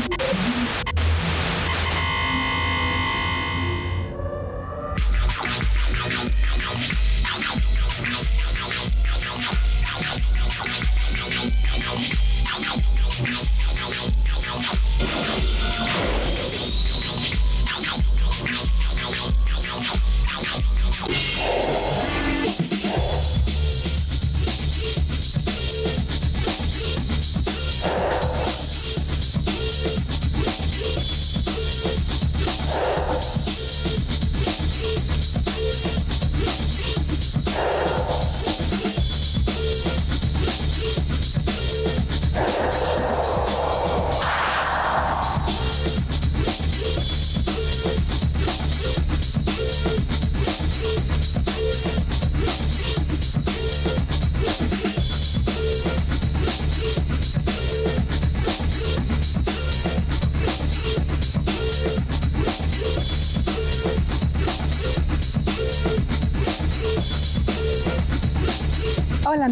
thank you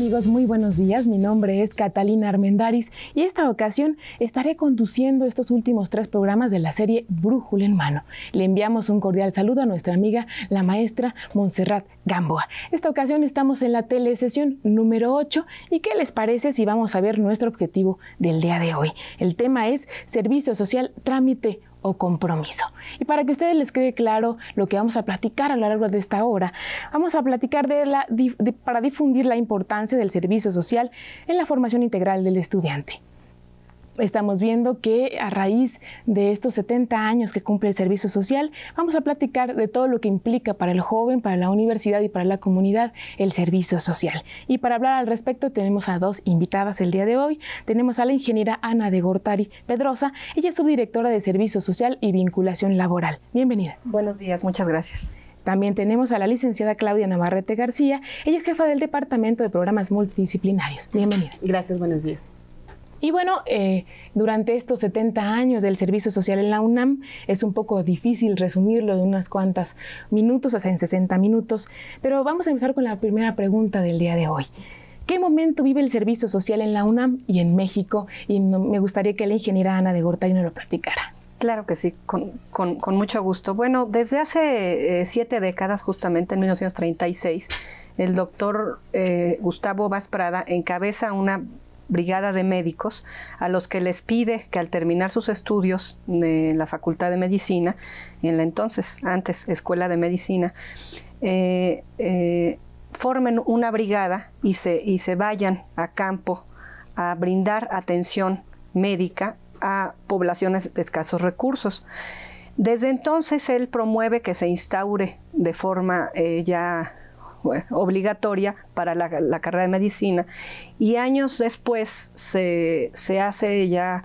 amigos? Muy buenos días. Mi nombre es Catalina Armendaris y esta ocasión estaré conduciendo estos últimos tres programas de la serie Brújula en Mano. Le enviamos un cordial saludo a nuestra amiga, la maestra Montserrat Gamboa. Esta ocasión estamos en la telesesión número 8 y ¿qué les parece si vamos a ver nuestro objetivo del día de hoy? El tema es Servicio Social Trámite compromiso. Y para que ustedes les quede claro lo que vamos a platicar a lo largo de esta hora, vamos a platicar para difundir la importancia del servicio social en la formación integral del estudiante estamos viendo que a raíz de estos 70 años que cumple el servicio social, vamos a platicar de todo lo que implica para el joven, para la universidad y para la comunidad el servicio social. Y para hablar al respecto tenemos a dos invitadas el día de hoy. Tenemos a la ingeniera Ana de Gortari Pedrosa, ella es subdirectora de Servicio Social y Vinculación Laboral. Bienvenida. Buenos días, muchas gracias. También tenemos a la licenciada Claudia Navarrete García, ella es jefa del Departamento de Programas Multidisciplinarios. Bienvenida. Gracias, buenos días. Y bueno, eh, durante estos 70 años del servicio social en la UNAM es un poco difícil resumirlo de unas cuantas minutos, hasta en 60 minutos, pero vamos a empezar con la primera pregunta del día de hoy. ¿Qué momento vive el servicio social en la UNAM y en México? Y me gustaría que la ingeniera Ana de Gortay nos lo platicara. Claro que sí, con, mucho gusto. Bueno, desde hace eh, siete décadas, justamente en 1936, el doctor eh, Gustavo Vaz Prada encabeza una brigada de médicos a los que les pide que al terminar sus estudios en la Facultad de Medicina, en la entonces, antes Escuela de Medicina, eh, eh, formen una brigada y se, y se vayan a campo a brindar atención médica a poblaciones de escasos recursos. Desde entonces él promueve que se instaure de forma eh, ya pues, obligatoria para la, carrera de medicina y años después se, hace ya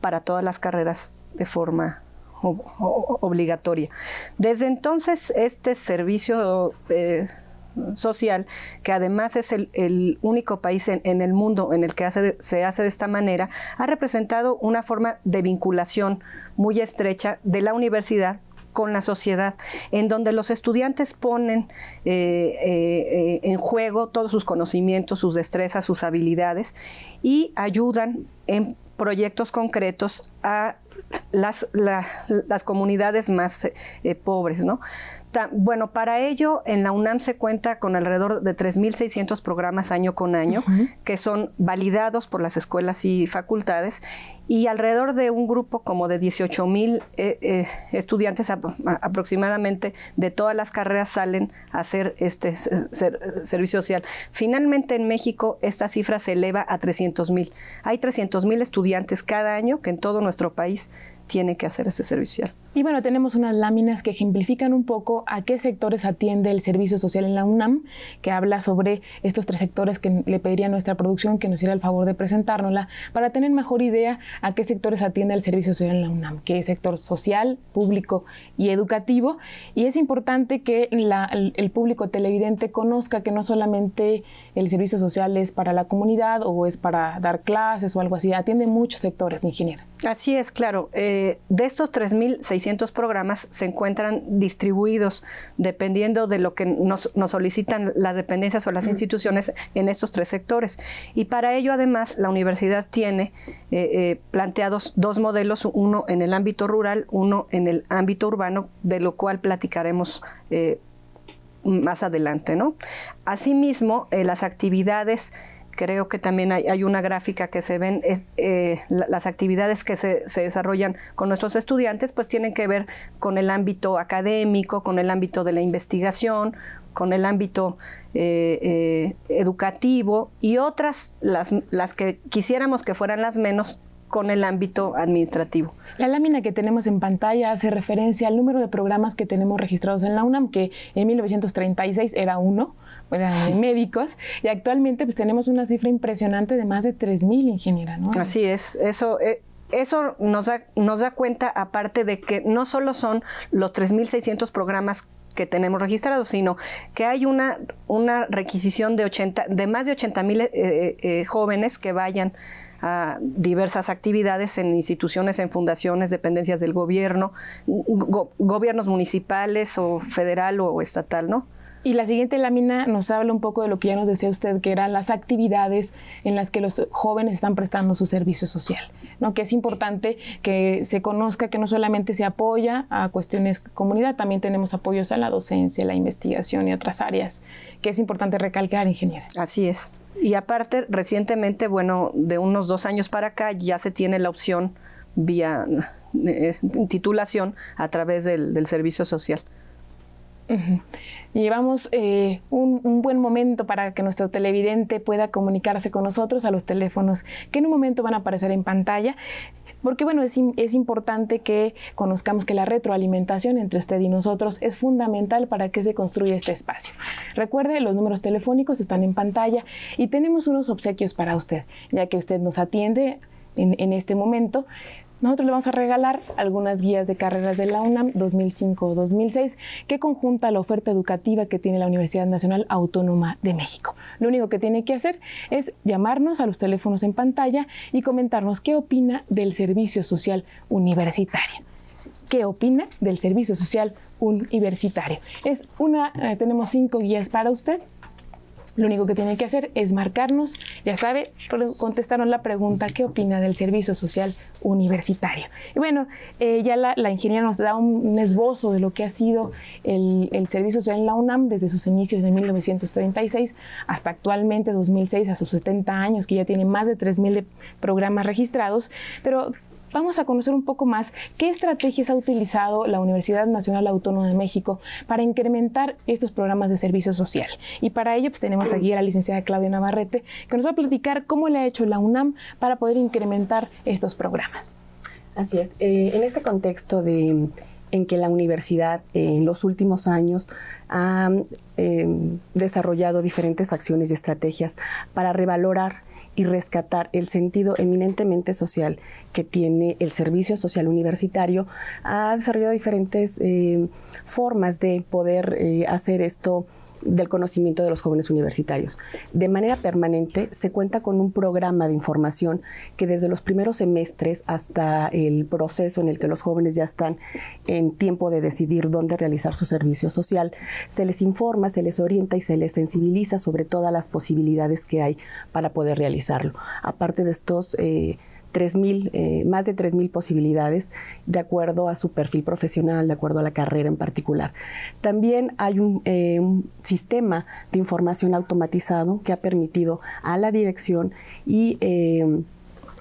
para todas las carreras de forma obligatoria. Desde entonces este servicio eh, social, que además es el, único país en, el mundo en el que se hace de esta manera, ha representado una forma de vinculación muy estrecha de la universidad con la sociedad, en donde los estudiantes ponen eh, eh, eh, en juego todos sus conocimientos, sus destrezas, sus habilidades y ayudan en proyectos concretos a las, comunidades más pobres, ¿no? bueno, para ello en la UNAM se cuenta con alrededor de 3.600 programas año con año que son validados por las escuelas y facultades y alrededor de un grupo como de 18.000 eh, eh, estudiantes aproximadamente de todas las carreras salen a hacer este servicio social. Finalmente en México esta cifra se eleva a 300.000. Hay 300.000 estudiantes cada año que en todo nuestro país tiene que hacer ese social. Y bueno, tenemos unas láminas que ejemplifican un poco a qué sectores atiende el servicio social en la UNAM, que habla sobre estos tres sectores que le pediría a nuestra producción que nos hiciera el favor de presentárnosla para tener mejor idea a qué sectores atiende el servicio social en la UNAM, que es sector social, público y educativo. Y es importante que el, público televidente conozca que no solamente el servicio social es para la comunidad o es para dar clases o algo así, atiende muchos sectores, ingeniero Así es, claro. Eh, eh, de estos 3.600 programas se encuentran distribuidos dependiendo de lo que nos, solicitan las dependencias o las instituciones en estos tres sectores. Y para ello, además, la universidad tiene eh, eh, planteados dos modelos, uno en el ámbito rural, uno en el ámbito urbano, de lo cual platicaremos más adelante, ¿no? Asimismo, las actividades creo que también hay, una gráfica que se ven, es, eh, las actividades que se, se, desarrollan con nuestros estudiantes, pues tienen que ver con el ámbito académico, con el ámbito de la investigación, con el ámbito eh, eh, educativo y otras, las, las que quisiéramos que fueran las menos, con el ámbito administrativo. La lámina que tenemos en pantalla hace referencia al número de programas que tenemos registrados en la UNAM, que en 1936 era uno, eran médicos, y actualmente pues tenemos una cifra impresionante de más de 3.000, ingenieras, ¿no? Así es, eso... Eh, eso nos da, nos da cuenta, aparte de que no solo son los 3.600 programas que tenemos registrados, sino que hay una, una requisición de, 80, de más de 80.000 eh, eh, jóvenes que vayan a diversas actividades en instituciones, en fundaciones, dependencias del gobierno, gobiernos municipales o federal o estatal, ¿no? Y la siguiente lámina nos habla un poco de lo que ya nos decía usted, que eran las actividades en las que los jóvenes están prestando su servicio social, ¿no? que es importante que se conozca que no solamente se apoya a cuestiones comunidad, también tenemos apoyos a la docencia, la investigación y otras áreas, que es importante recalcar, ingeniera. Así es. Y aparte, recientemente, bueno, de unos dos años para acá ya se tiene la opción vía eh, titulación a través del, servicio social. Llevamos eh, un, un, buen momento para que nuestro televidente pueda comunicarse con nosotros a los teléfonos que en un momento van a aparecer en pantalla. Porque bueno, es, importante que conozcamos que la retroalimentación entre usted y nosotros es fundamental para que se construya este espacio. Recuerde, los números telefónicos están en pantalla y tenemos unos obsequios para usted, ya que usted nos atiende en, en, este momento, nosotros le vamos a regalar algunas guías de carreras de la UNAM 2005-2006 que conjunta la oferta educativa que tiene la Universidad Nacional Autónoma de México. Lo único que tiene que hacer es llamarnos a los teléfonos en pantalla y comentarnos qué opina del servicio social universitario. ¿Qué opina del servicio social universitario? Es una, eh, tenemos cinco guías para usted lo único que tiene que hacer es marcarnos, ya sabe, contestaron la pregunta, ¿qué opina del servicio social universitario? Y bueno, eh, ya la, ingeniera nos da un, esbozo de lo que ha sido el, el, servicio social en la UNAM desde sus inicios de 1936 hasta actualmente 2006, a sus 70 años, que ya tiene más de 3.000 programas registrados, pero Vamos a conocer un poco más qué estrategias ha utilizado la Universidad Nacional Autónoma de México para incrementar estos programas de servicio social. Y para ello, pues tenemos aquí a la licenciada Claudia Navarrete, que nos va a platicar cómo le ha hecho la UNAM para poder incrementar estos programas. Así es. Eh, en este contexto en que la universidad eh, en los últimos años ha eh, desarrollado diferentes acciones y estrategias para revalorar y rescatar el sentido eminentemente social que tiene el servicio social universitario, ha desarrollado diferentes eh, formas de poder eh, hacer esto del conocimiento de los jóvenes universitarios. De manera permanente se cuenta con un programa de información que desde los primeros semestres hasta el proceso en el que los jóvenes ya están en tiempo de decidir dónde realizar su servicio social, se les informa, se les orienta y se les sensibiliza sobre todas las posibilidades que hay para poder realizarlo. Aparte de estos eh, 3.000, eh, más de 3.000 posibilidades de acuerdo a su perfil profesional, de acuerdo a la carrera en particular. También hay un, eh, sistema de información automatizado que ha permitido a la dirección y... Eh,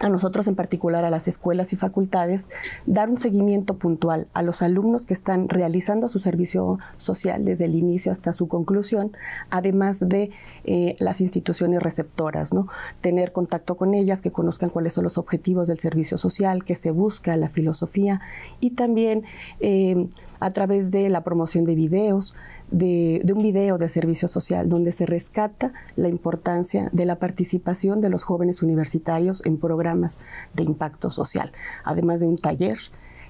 a nosotros en particular, a las escuelas y facultades, dar un seguimiento puntual a los alumnos que están realizando su servicio social desde el inicio hasta su conclusión, además de eh, las instituciones receptoras, ¿no? tener contacto con ellas, que conozcan cuáles son los objetivos del servicio social, que se busca, la filosofía y también eh, a través de la promoción de videos, de, un video de servicio social donde se rescata la importancia de la participación de los jóvenes universitarios en programas de impacto social, además de un taller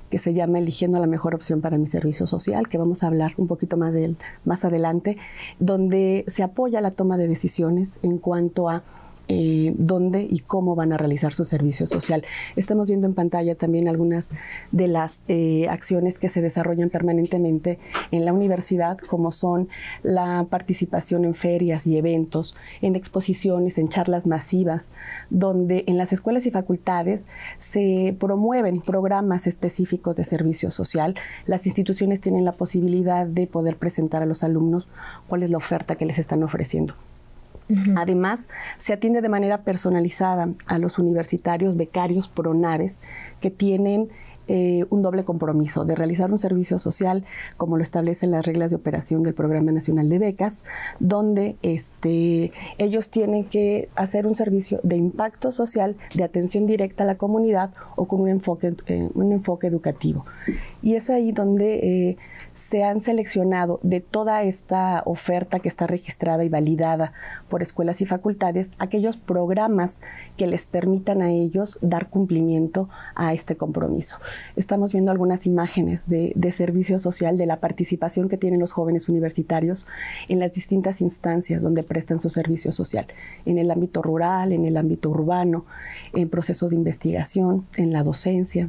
que se llama Eligiendo la mejor opción para mi servicio social, que vamos a hablar un poquito más más adelante, donde se apoya la toma de decisiones en cuanto a eh, dónde y cómo van a realizar su servicio social. Estamos viendo en pantalla también algunas de las eh, acciones que se desarrollan permanentemente en la universidad, como son la participación en ferias y eventos, en exposiciones, en charlas masivas, donde en las escuelas y facultades se promueven programas específicos de servicio social. Las instituciones tienen la posibilidad de poder presentar a los alumnos cuál es la oferta que les están ofreciendo. Además, se atiende de manera personalizada a los universitarios becarios pronares que tienen eh, un doble compromiso de realizar un servicio social como lo establecen las reglas de operación del Programa Nacional de Becas, donde este, ellos tienen que hacer un servicio de impacto social, de atención directa a la comunidad o con un enfoque, eh, un enfoque educativo. Y es ahí donde eh, se han seleccionado de toda esta oferta que está registrada y validada por escuelas y facultades aquellos programas que les permitan a ellos dar cumplimiento a este compromiso. Estamos viendo algunas imágenes de, servicio social, de la participación que tienen los jóvenes universitarios en las distintas instancias donde prestan su servicio social, en el ámbito rural, en el ámbito urbano, en procesos de investigación, en la docencia.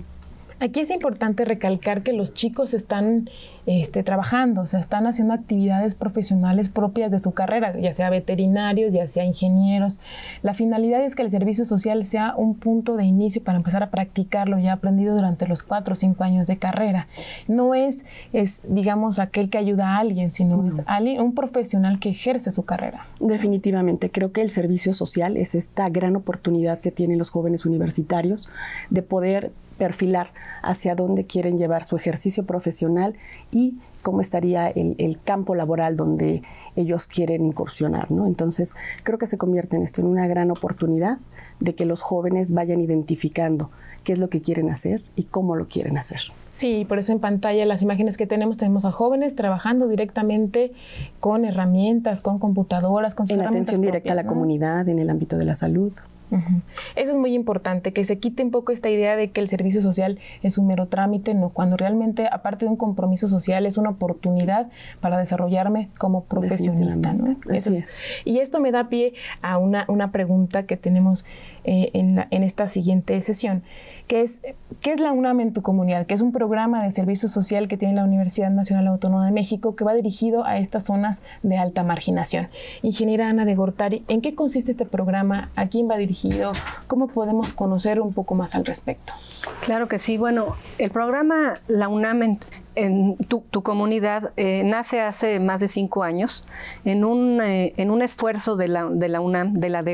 Aquí es importante recalcar que los chicos están este, trabajando, o sea, están haciendo actividades profesionales propias de su carrera, ya sea veterinarios, ya sea ingenieros. La finalidad es que el servicio social sea un punto de inicio para empezar a practicar lo ya aprendido durante los cuatro o cinco años de carrera. No es, es digamos, aquel que ayuda a alguien, sino es un profesional que ejerce su carrera. Definitivamente, creo que el servicio social es esta gran oportunidad que tienen los jóvenes universitarios de poder perfilar hacia dónde quieren llevar su ejercicio profesional y cómo estaría el, campo laboral donde ellos quieren incursionar. ¿no? Entonces, creo que se convierte en esto en una gran oportunidad de que los jóvenes vayan identificando qué es lo que quieren hacer y cómo lo quieren hacer. Sí, por eso en pantalla las imágenes que tenemos, tenemos a jóvenes trabajando directamente con herramientas, con computadoras, con herramientas. atención directa a la comunidad, en el ámbito de la salud. Eso es muy importante, que se quite un poco esta idea de que el servicio social es un mero trámite, no, cuando realmente, aparte de un compromiso social, es una oportunidad para desarrollarme como profesionista. Y esto me da pie a una, una pregunta que tenemos eh, en, esta siguiente sesión, que es ¿qué es la UNAM en tu comunidad? Que es un programa de servicio social que tiene la Universidad Nacional Autónoma de México que va dirigido a estas zonas de alta marginación. Ingeniera Ana de Gortari, ¿en qué consiste este programa? ¿A quién va dirigido? ¿Cómo podemos conocer un poco más al respecto? Claro que sí. Bueno, el programa La UNAM en, tu, comunidad eh, nace hace más de cinco años en un, eh, en un esfuerzo de la, de la, UNAM, de la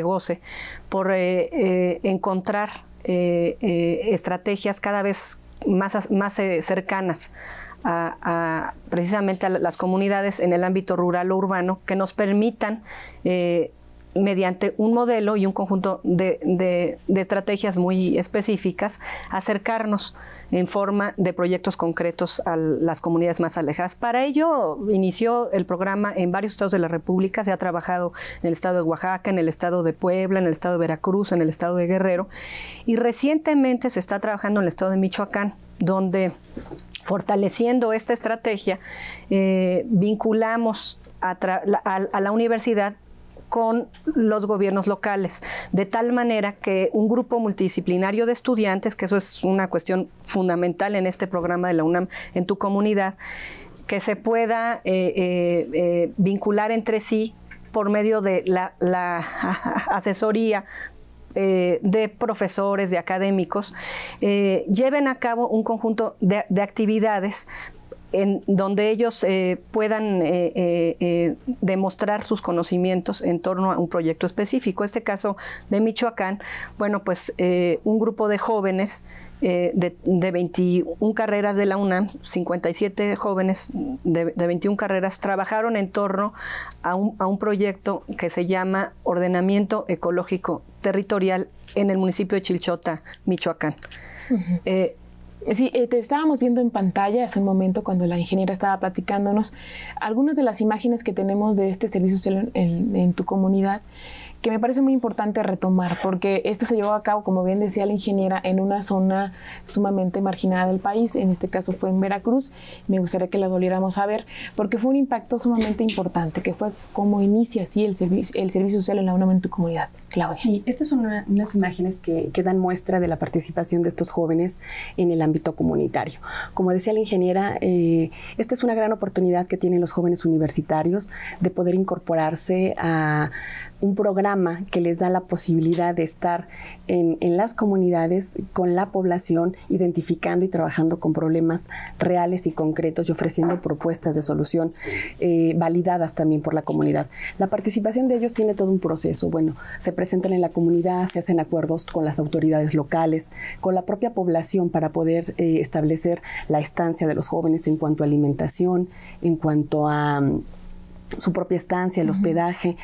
por eh, encontrar estrategias cada vez más, más cercanas a, precisamente a las comunidades en el ámbito rural o urbano que nos permitan mediante un modelo y un conjunto de, estrategias muy específicas, acercarnos en forma de proyectos concretos a las comunidades más alejadas. Para ello inició el programa en varios estados de la República, se ha trabajado en el estado de Oaxaca, en el estado de Puebla, en el estado de Veracruz, en el estado de Guerrero y recientemente se está trabajando en el estado de Michoacán, donde fortaleciendo esta estrategia, eh, vinculamos a, la universidad con los gobiernos locales, de tal manera que un grupo multidisciplinario de estudiantes, que eso es una cuestión fundamental en este programa de la UNAM en tu comunidad, que se pueda eh, eh, eh, vincular entre sí por medio de la, asesoría de profesores, de académicos, lleven a cabo un conjunto de, actividades en donde ellos eh, puedan eh, eh, demostrar sus conocimientos en torno a un proyecto específico. Este caso de Michoacán, bueno, pues un grupo de jóvenes de, 21 carreras de la UNAM, 57 jóvenes de, 21 carreras, trabajaron en torno a un, proyecto que se llama Ordenamiento Ecológico Territorial en el municipio de Chilchota, Michoacán. Sí, eh, te estábamos viendo en pantalla hace un momento cuando la ingeniera estaba platicándonos algunas de las imágenes que tenemos de este servicio en, en tu comunidad que me parece muy importante retomar, porque esto se llevó a cabo, como bien decía la ingeniera, en una zona sumamente marginada del país, en este caso fue en Veracruz, me gustaría que la volviéramos a ver, porque fue un impacto sumamente importante, que fue como inicia así el, servicio el servicio social en la UNAM en tu comunidad. Claudia. Sí, estas son unas imágenes que, dan muestra de la participación de estos jóvenes en el ámbito comunitario. Como decía la ingeniera, eh, esta es una gran oportunidad que tienen los jóvenes universitarios de poder incorporarse a un programa que les da la posibilidad de estar en, las comunidades con la población, identificando y trabajando con problemas reales y concretos y ofreciendo propuestas de solución eh, validadas también por la comunidad. La participación de ellos tiene todo un proceso. Bueno, se presentan en la comunidad, se hacen acuerdos con las autoridades locales, con la propia población para poder eh, establecer la estancia de los jóvenes en cuanto a alimentación, en cuanto a... Mm, su propia estancia, el hospedaje,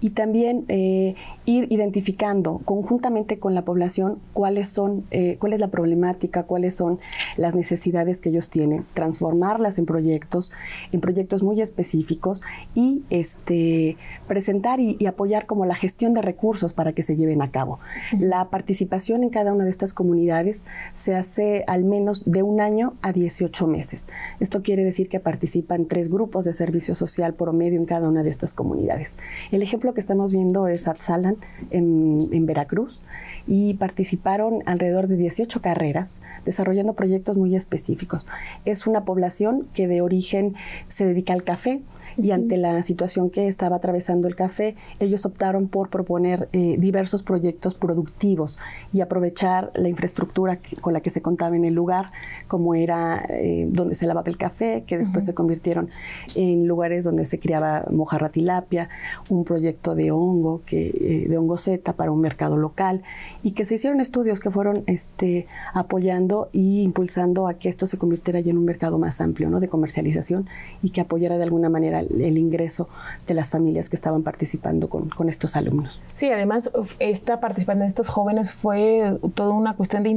y también eh, ir identificando conjuntamente con la población cuáles son, eh, cuál es la problemática, cuáles son las necesidades que ellos tienen, transformarlas en proyectos, en proyectos muy específicos y este, presentar y, apoyar como la gestión de recursos para que se lleven a cabo. La participación en cada una de estas comunidades se hace al menos de un año a 18 meses. Esto quiere decir que participan tres grupos de servicio social por menos en cada una de estas comunidades. El ejemplo que estamos viendo es Atzalan en, en Veracruz y participaron alrededor de 18 carreras desarrollando proyectos muy específicos. Es una población que de origen se dedica al café, y ante la situación que estaba atravesando el café, ellos optaron por proponer eh, diversos proyectos productivos y aprovechar la infraestructura con la que se contaba en el lugar, como era eh, donde se lavaba el café, que después se convirtieron en lugares donde se criaba mojarra tilapia, un proyecto de hongo, que, eh, de hongo zeta para un mercado local, y que se hicieron estudios que fueron este, apoyando e impulsando a que esto se convirtiera ya en un mercado más amplio ¿no? de comercialización y que apoyara de alguna manera el ingreso de las familias que estaban participando con, estos alumnos. Sí, además, esta participación de estos jóvenes fue toda una cuestión de,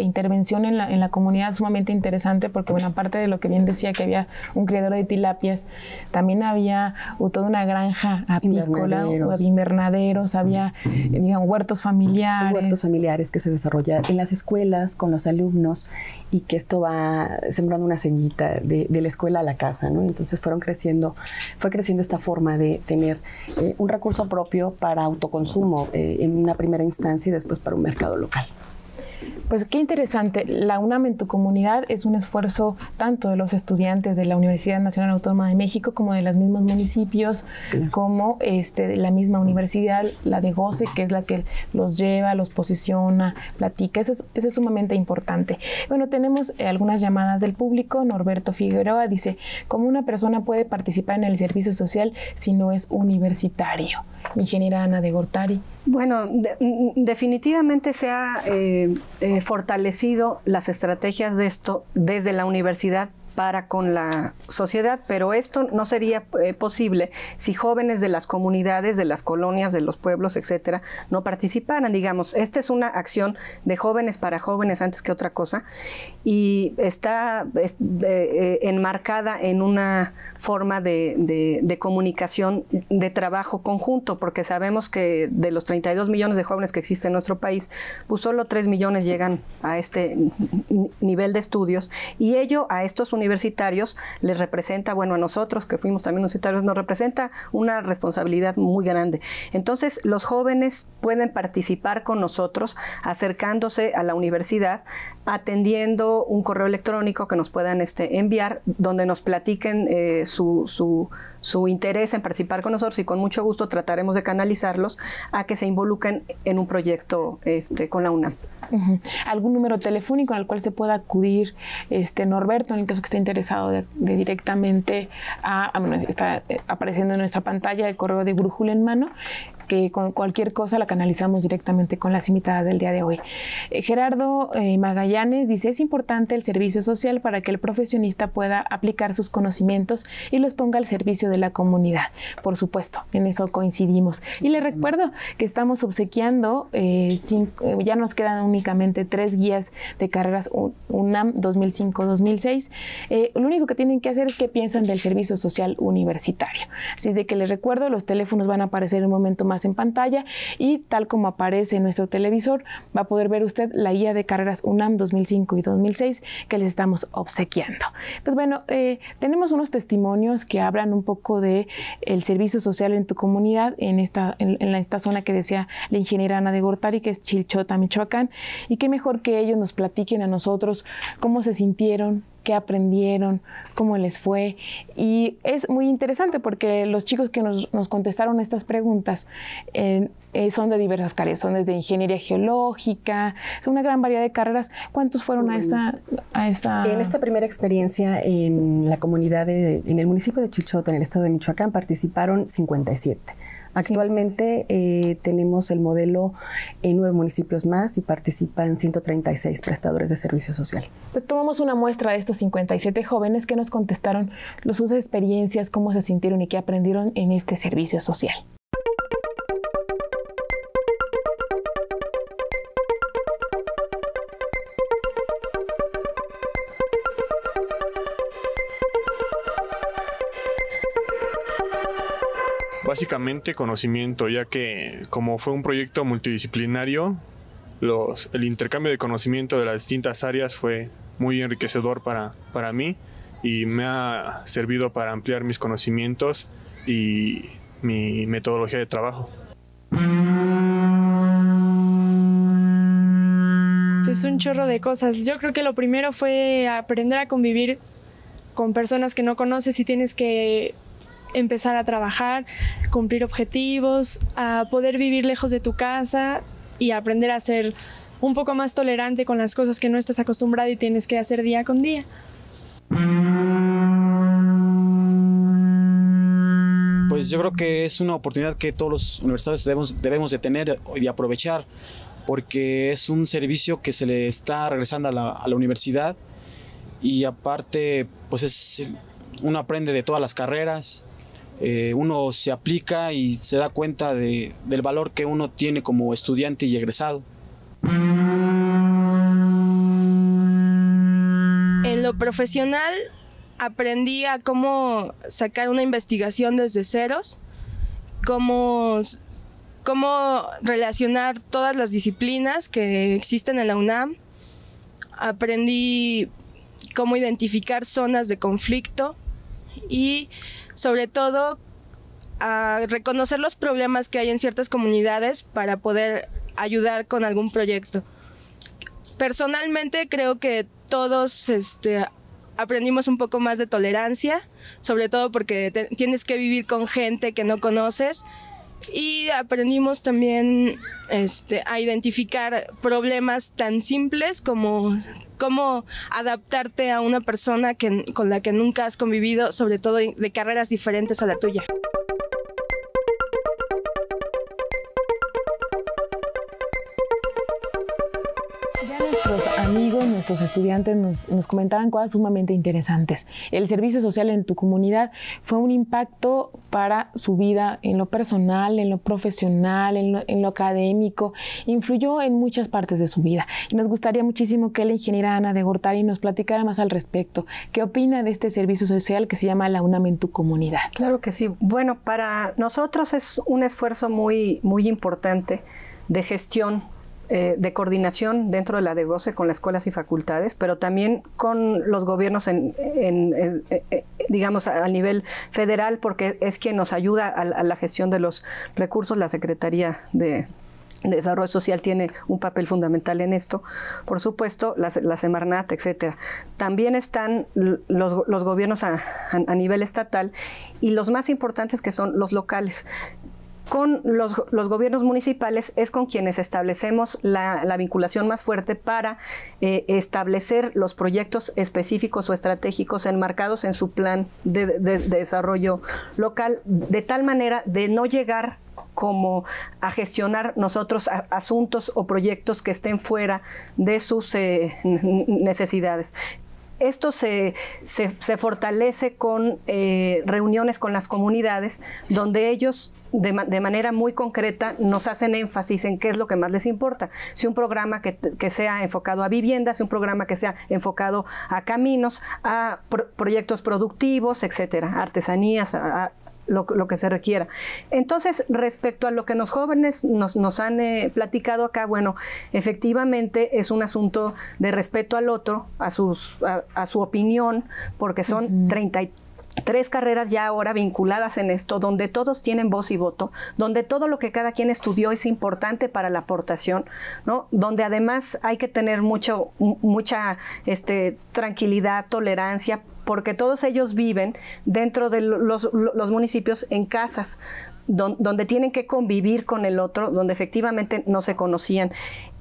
intervención en la, en la, comunidad sumamente interesante, porque, bueno, aparte de lo que bien decía que había un criadero de tilapias, también había uh, toda una granja apícola, invernaderos, uh, invernaderos había, eh, digamos, huertos familiares. Huertos familiares que se desarrollan en las escuelas con los alumnos y que esto va sembrando una semilla de, de la escuela a la casa, ¿no? Entonces fueron creciendo fue creciendo esta forma de tener eh, un recurso propio para autoconsumo eh, en una primera instancia y después para un mercado local. Pues qué interesante. La UNAM en tu comunidad es un esfuerzo tanto de los estudiantes de la Universidad Nacional Autónoma de México como de los mismos municipios, como este, de la misma universidad, la de Goce, que es la que los lleva, los posiciona, platica. Eso es, es sumamente importante. Bueno, tenemos eh, algunas llamadas del público. Norberto Figueroa dice, ¿cómo una persona puede participar en el servicio social si no es universitario? Ingeniera Ana de Gortari. Bueno, mm, definitivamente se ha eh, eh, fortalecido las estrategias de esto desde la universidad para con la sociedad, pero esto no sería eh, posible si jóvenes de las comunidades, de las colonias, de los pueblos, etcétera, no participaran. Digamos, esta es una acción de jóvenes para jóvenes antes que otra cosa y está eh, eh, enmarcada en una forma de, comunicación, de trabajo conjunto, porque sabemos que de los 32 millones de jóvenes que existen en nuestro país, pues solo 3 millones llegan a este nivel de estudios y ello a esto es un universitarios les representa, bueno, a nosotros que fuimos también universitarios, nos representa una responsabilidad muy grande. Entonces, los jóvenes pueden participar con nosotros acercándose a la universidad, atendiendo un correo electrónico que nos puedan este, enviar, donde nos platiquen eh, su su interés en participar con nosotros y con mucho gusto trataremos de canalizarlos a que se involucren en un proyecto este, con la UNAM. ¿Algún número telefónico al cual se pueda acudir este Norberto en el caso que esté interesado de, directamente a, a, ah, está eh, apareciendo en nuestra pantalla el correo de Brújula en mano que con cualquier cosa la canalizamos directamente con las invitadas del día de hoy. Eh, Gerardo eh, Magallanes dice, es importante el servicio social para que el profesionista pueda aplicar sus conocimientos y los ponga al servicio de la comunidad. Por supuesto, en eso coincidimos. Y le recuerdo que estamos obsequiando, eh, ya nos quedan únicamente tres guías de carreras UNAM 2005-2006. lo único que tienen que hacer es que piensan del servicio social universitario. Así es de que les recuerdo, los teléfonos van a aparecer en un momento más en pantalla y tal como aparece en nuestro televisor va a poder ver usted la guía de carreras UNAM 2005 y 2006 que les estamos obsequiando. Pues bueno, eh, tenemos unos testimonios que hablan un poco de el servicio social en tu comunidad en esta, en, en esta zona que decía la ingeniera Ana de Gortari que es Chilchota, Michoacán y qué mejor que ellos nos platiquen a nosotros cómo se sintieron, qué aprendieron, cómo les fue. Y es muy interesante porque los chicos que nos, nos contestaron estas preguntas eh, son de diversas carreras, son desde ingeniería geológica, una gran variedad de carreras. ¿Cuántos fueron a esta, En esta primera experiencia en la comunidad, en el municipio de Chichota, en el estado de Michoacán, participaron 57. Actualmente eh, tenemos el modelo en nueve municipios más y participan 136 prestadores de servicio social. Pues tomamos una muestra de estos 57 jóvenes que nos contestaron los sus experiencias, cómo se sintieron y qué aprendieron en este servicio social. básicamente conocimiento, ya que como fue un proyecto multidisciplinario, el intercambio de conocimiento de las distintas áreas fue muy enriquecedor para, para mí y me ha servido para ampliar mis conocimientos y mi metodología de trabajo. Pues un chorro de cosas. Yo creo que lo primero fue aprender a convivir con personas que no conoces y tienes que empezar a trabajar, cumplir objetivos, a poder vivir lejos de tu casa y aprender a ser un poco más tolerante con las cosas que no estás acostumbrado y tienes que hacer día con día. Pues yo creo que es una oportunidad que todos los universitarios debemos, de tener y de aprovechar porque es un servicio que se le está regresando a la, universidad y aparte pues es uno aprende de todas las carreras eh, uno se aplica y se da cuenta de, del valor que uno tiene como estudiante y egresado. En lo profesional aprendí a cómo sacar una investigación desde ceros, cómo, cómo relacionar todas las disciplinas que existen en la UNAM. Aprendí cómo identificar zonas de conflicto y sobre todo a reconocer los problemas que hay en ciertas comunidades para poder ayudar con algún proyecto. Personalmente creo que todos este, aprendimos un poco más de tolerancia, sobre todo porque tienes que vivir con gente que no conoces y aprendimos también este, a identificar problemas tan simples como cómo adaptarte a una persona que, con la que nunca has convivido, sobre todo de carreras diferentes a la tuya nuestros estudiantes nos, comentaban cosas sumamente interesantes. El servicio social en tu comunidad fue un impacto para su vida en lo personal, en lo profesional, en lo, académico, influyó en muchas partes de su vida. Y nos gustaría muchísimo que la ingeniera Ana de Gortari nos platicara más al respecto. ¿Qué opina de este servicio social que se llama La UNAM en tu comunidad? Claro que sí. Bueno, para nosotros es un esfuerzo muy, muy importante de gestión eh, de coordinación dentro de la GOCE con las escuelas y facultades, pero también con los gobiernos, en, eh, eh, digamos, a, nivel federal, porque es quien nos ayuda a, la gestión de los recursos, la Secretaría de, desarrollo social tiene un papel fundamental en esto, por supuesto, la, Semarnat, etcétera. También están los, gobiernos a, nivel estatal y los más importantes que son los locales con los, gobiernos municipales es con quienes establecemos la, vinculación más fuerte para eh, establecer los proyectos específicos o estratégicos enmarcados en su plan de, desarrollo local, de tal manera de no llegar como a gestionar nosotros asuntos o proyectos que estén fuera de sus eh, necesidades. Esto se, fortalece con eh, reuniones con las comunidades donde ellos de, manera muy concreta nos hacen énfasis en qué es lo que más les importa. Si un programa que, sea enfocado a viviendas, si un programa que sea enfocado a caminos, a proyectos productivos, etcétera, artesanías, a lo, que se requiera. Entonces, respecto a lo que los jóvenes nos, han eh, platicado acá, bueno, efectivamente es un asunto de respeto al otro, a, sus, a, su opinión, porque son 33 tres carreras ya ahora vinculadas en esto, donde todos tienen voz y voto, donde todo lo que cada quien estudió es importante para la aportación, ¿no? Donde además hay que tener mucho, mucha este, tranquilidad, tolerancia, porque todos ellos viven dentro de los, municipios en casas, donde tienen que convivir con el otro, donde efectivamente no se conocían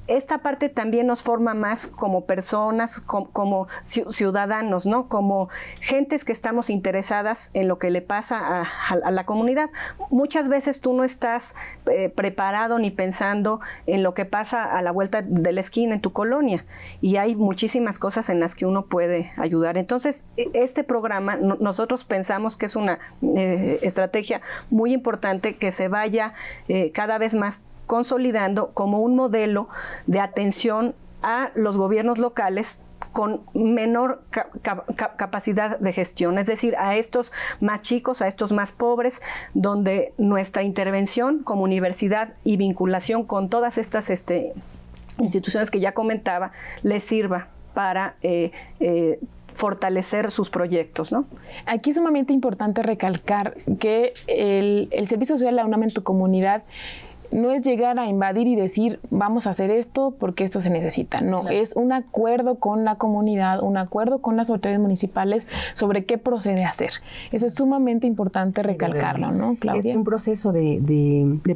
esta parte también nos forma más como personas, como, ciudadanos, ¿no? Como gentes que estamos interesadas en lo que le pasa a, la comunidad. Muchas veces tú no estás eh, preparado ni pensando en lo que pasa a la vuelta de la esquina en tu colonia y hay muchísimas cosas en las que uno puede ayudar. Entonces, e-, este programa nosotros pensamos que es una eh, estrategia muy importante que se vaya eh, cada vez más consolidando como un modelo de atención a los gobiernos locales con menor capacidad de gestión, es decir, a estos más chicos, a estos más pobres, donde nuestra intervención como universidad y vinculación con todas estas este, instituciones que ya comentaba les sirva para... Eh, eh, fortalecer sus proyectos. ¿no? Aquí es sumamente importante recalcar que el, el Servicio Social de la UNAM en tu comunidad no es llegar a invadir y decir vamos a hacer esto porque esto se necesita. No, es un acuerdo con la comunidad, un acuerdo con las autoridades municipales sobre qué procede a hacer. Eso es sumamente importante recalcarlo, ¿no, Claudia? Es un proceso de,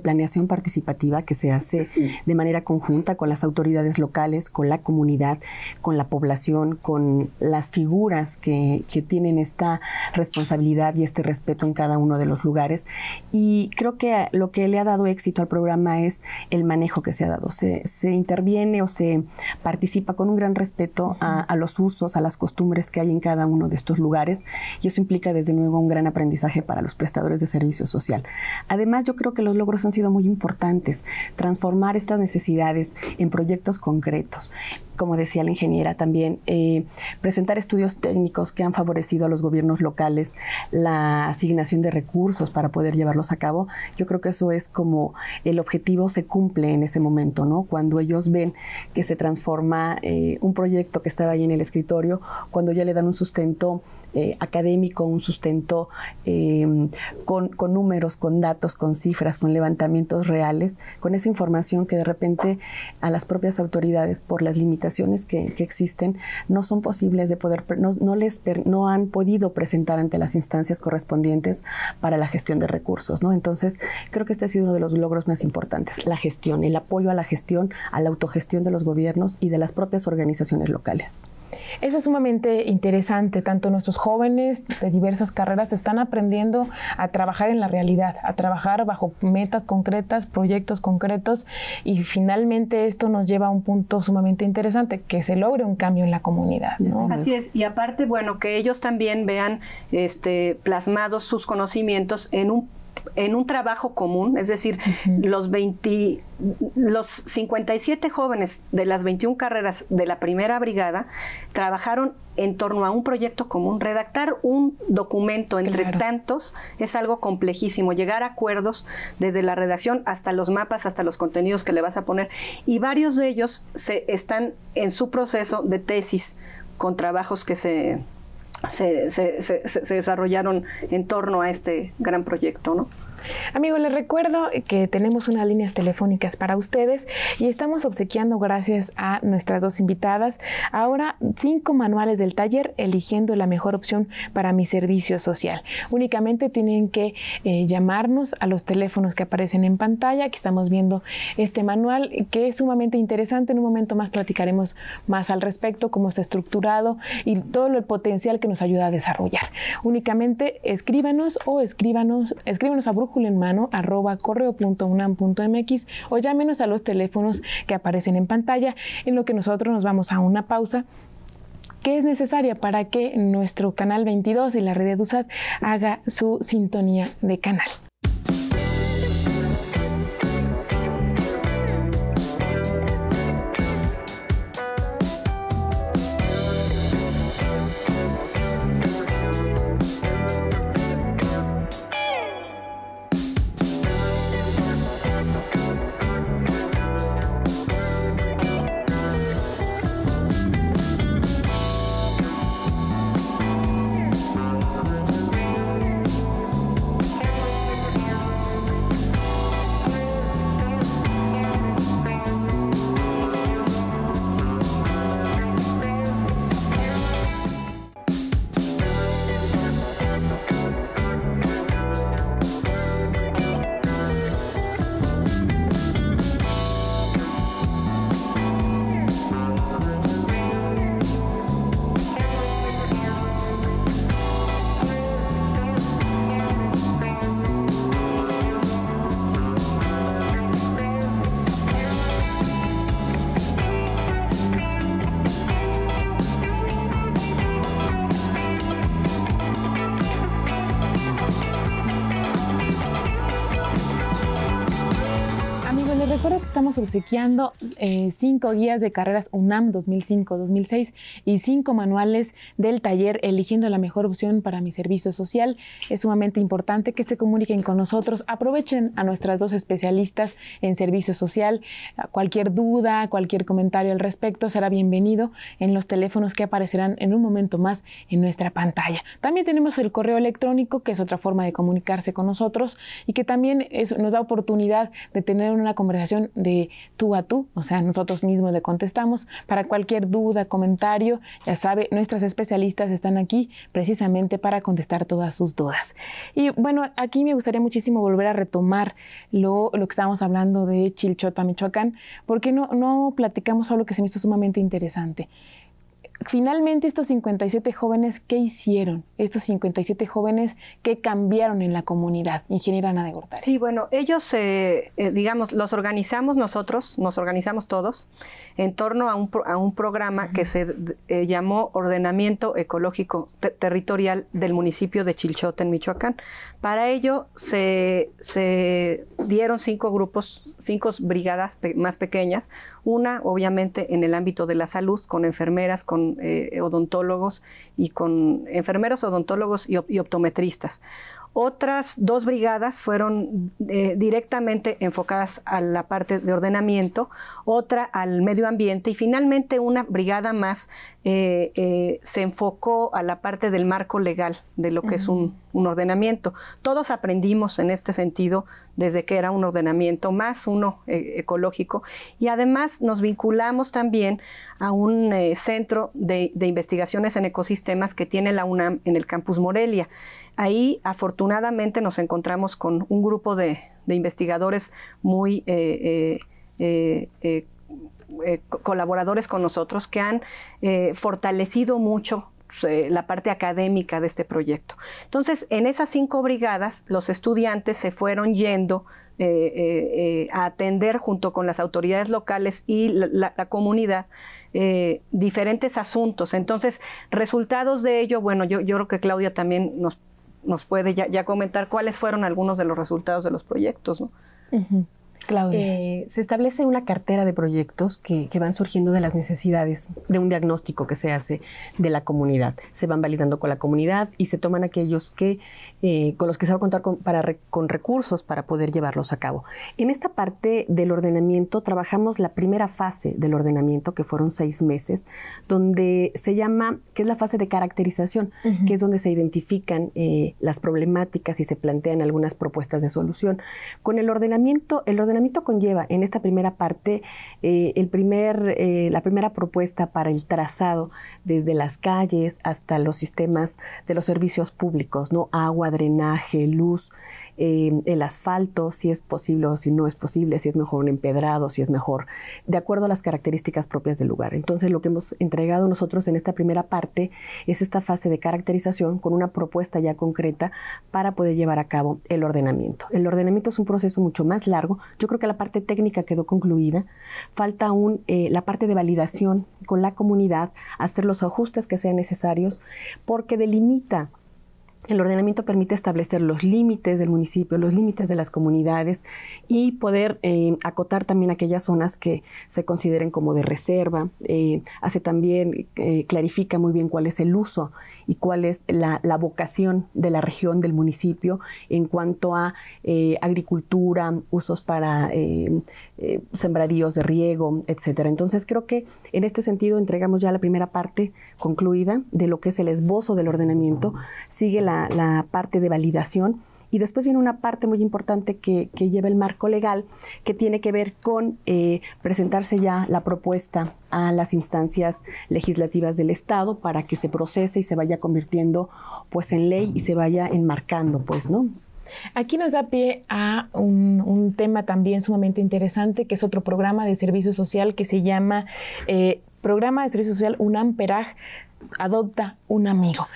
planeación participativa que se hace de manera conjunta con las autoridades locales, con la comunidad, con la población, con las figuras que, que tienen esta responsabilidad y este respeto en cada uno de los lugares. Y creo que lo que le ha dado éxito al programa es el manejo que se ha dado. Se, se interviene o se participa con un gran respeto a, a, los usos, a las costumbres que hay en cada uno de estos lugares y eso implica desde luego un gran aprendizaje para los prestadores de servicio social. Además, yo creo que los logros han sido muy importantes, transformar estas necesidades en proyectos concretos. Como decía la ingeniera también, eh, presentar estudios técnicos que han favorecido a los gobiernos locales la asignación de recursos para poder llevarlos a cabo. Yo creo que eso es como el el objetivo se cumple en ese momento, ¿no? Cuando ellos ven que se transforma eh, un proyecto que estaba ahí en el escritorio, cuando ya le dan un sustento eh, académico, un sustento eh, con, números, con datos, con cifras, con levantamientos reales, con esa información que de repente a las propias autoridades, por las limitaciones que, existen, no son posibles de poder, no, les, no han podido presentar ante las instancias correspondientes para la gestión de recursos. ¿no? Entonces, creo que este ha sido uno de los logros más importantes, la gestión, el apoyo a la gestión, a la autogestión de los gobiernos y de las propias organizaciones locales. Eso es sumamente interesante, tanto nuestros jóvenes de diversas carreras están aprendiendo a trabajar en la realidad, a trabajar bajo metas concretas, proyectos concretos y finalmente esto nos lleva a un punto sumamente interesante, que se logre un cambio en la comunidad. Así es, y aparte, bueno, que ellos también vean este, plasmados sus conocimientos en un en un trabajo común, es decir, los, 57 jóvenes de las 21 carreras de la primera brigada trabajaron en torno a un proyecto común. Redactar un documento entre tantos es algo complejísimo. Llegar a acuerdos desde la redacción hasta los mapas, hasta los contenidos que le vas a poner. Y varios de ellos se, están en su proceso de tesis con trabajos que se se, se, se, desarrollaron en torno a este gran proyecto. ¿no? Amigos, les recuerdo que tenemos unas líneas telefónicas para ustedes y estamos obsequiando gracias a nuestras dos invitadas ahora cinco manuales del taller eligiendo la mejor opción para mi servicio social. Únicamente tienen que eh, llamarnos a los teléfonos que aparecen en pantalla. Aquí estamos viendo este manual que es sumamente interesante. En un momento más platicaremos más al respecto, cómo está estructurado y todo el potencial que nos ayuda a desarrollar. Únicamente escríbanos o escríbanos, a Brujo, en mano arroba correo.unam.mx o llámenos a los teléfonos que aparecen en pantalla, en lo que nosotros nos vamos a una pausa que es necesaria para que nuestro canal 22 y la red de usad haga su sintonía de canal. obsequiando eh, cinco guías de carreras UNAM 2005-2006 y cinco manuales del taller Eligiendo la mejor opción para mi servicio social. Es sumamente importante que se comuniquen con nosotros. Aprovechen a nuestras dos especialistas en servicio social. Cualquier duda, cualquier comentario al respecto será bienvenido en los teléfonos que aparecerán en un momento más en nuestra pantalla. También tenemos el correo electrónico, que es otra forma de comunicarse con nosotros y que también nos da oportunidad de tener una conversación de tú a tú, o sea, nosotros mismos le contestamos. Para cualquier duda, comentario, ya sabe, nuestras especialistas están aquí precisamente para contestar todas sus dudas. Y bueno, aquí me gustaría muchísimo volver a retomar lo, que estábamos hablando de Chilchota, Michoacán, porque no, no platicamos algo que se me hizo sumamente interesante finalmente estos 57 jóvenes, ¿qué hicieron? Estos 57 jóvenes, ¿qué cambiaron en la comunidad? Ingeniera Ana de Gortari. Sí, bueno, ellos, eh, eh, digamos, los organizamos nosotros, nos organizamos todos, en torno a un, programa que se eh, llamó Ordenamiento Ecológico Territorial del municipio de Chilchote, en Michoacán. Para ello se, dieron cinco grupos, cinco brigadas más pequeñas, una obviamente en el ámbito de la salud, con enfermeras, con eh, odontólogos y con enfermeros odontólogos y, optometristas. Otras dos brigadas fueron eh, directamente enfocadas a la parte de ordenamiento, otra al medio ambiente y finalmente una brigada más eh, se enfocó a la parte del marco legal de lo que es un un ordenamiento. Todos aprendimos en este sentido desde que era un ordenamiento más uno eh, ecológico y además nos vinculamos también a un eh, centro de, investigaciones en ecosistemas que tiene la UNAM en el campus Morelia. Ahí afortunadamente nos encontramos con un grupo de, investigadores muy eh, colaboradores con nosotros que han fortalecido mucho eh, la parte académica de este proyecto. Entonces, en esas cinco brigadas, los estudiantes se fueron yendo eh, eh, a atender junto con las autoridades locales y la, comunidad diferentes asuntos. Entonces, resultados de ello, bueno, yo, creo que Claudia también nos, nos puede ya, comentar cuáles fueron algunos de los resultados de los proyectos. ¿no? Eh, se establece una cartera de proyectos que, van surgiendo de las necesidades, de un diagnóstico que se hace de la comunidad. Se van validando con la comunidad y se toman aquellos que, eh, con los que se va a contar con, recursos para poder llevarlos a cabo. En esta parte del ordenamiento trabajamos la primera fase del ordenamiento, que fueron seis meses, donde se llama, que es la fase de caracterización, que es donde se identifican eh, las problemáticas y se plantean algunas propuestas de solución. Con el ordenamiento, el ordenamiento mito conlleva en esta primera parte eh, el primer, eh, la primera propuesta para el trazado desde las calles hasta los sistemas de los servicios públicos, ¿no? agua, drenaje, luz, Em, el asfalto, si es posible o si no es posible, si es mejor un empedrado, si es mejor, de acuerdo a las características propias del lugar. Entonces lo que hemos entregado nosotros en esta primera parte es esta fase de caracterización con una propuesta ya concreta para poder llevar a cabo el ordenamiento. El ordenamiento es un proceso mucho más largo. Yo creo que la parte técnica quedó concluida. Falta aún eh, la parte de validación con la comunidad, hacer los ajustes que sean necesarios, porque delimita el ordenamiento permite establecer los límites del municipio, los límites de las comunidades y poder eh, acotar también aquellas zonas que se consideren como de reserva. Eh, hace también, eh, clarifica muy bien cuál es el uso y cuál es la vocación de la región, del municipio en cuanto a agricultura, usos para eh, sembradíos de riego, etcétera. Entonces creo que en este sentido entregamos ya la primera parte concluida de lo que es el esbozo del ordenamiento. Sigue la, parte de validación. Y después viene una parte muy importante que, lleva el marco legal, que tiene que ver con eh, presentarse ya la propuesta a las instancias legislativas del Estado para que se procese y se vaya convirtiendo pues en ley y se vaya enmarcando, pues, ¿no? Aquí nos da pie a un, tema también sumamente interesante, que es otro programa de servicio social que se llama eh, Programa de Servicio Social UNAMPERAG Adopta un Amigo.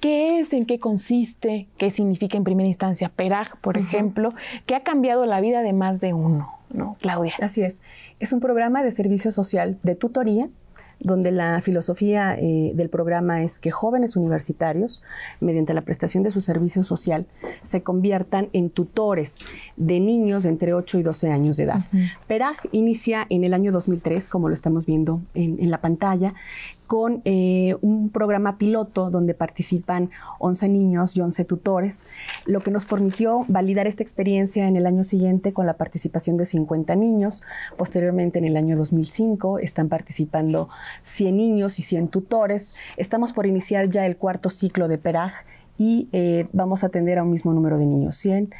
¿Qué es? ¿En qué consiste? ¿Qué significa en primera instancia PERAG, por ejemplo? Que ha cambiado la vida de más de uno, ¿no, Claudia? Así es. Es un programa de servicio social de tutoría donde la filosofía eh, del programa es que jóvenes universitarios, mediante la prestación de su servicio social, se conviertan en tutores de niños entre 8 y 12 años de edad. Peraj inicia en el año 2003, como lo estamos viendo en la pantalla, con eh, un programa piloto donde participan 11 niños y 11 tutores, lo que nos permitió validar esta experiencia en el año siguiente con la participación de 50 niños. Posteriormente, en el año 2005, están participando 100 niños y 100 tutores. Estamos por iniciar ya el cuarto ciclo de PERAG y eh, vamos a atender a un mismo número de niños, 100,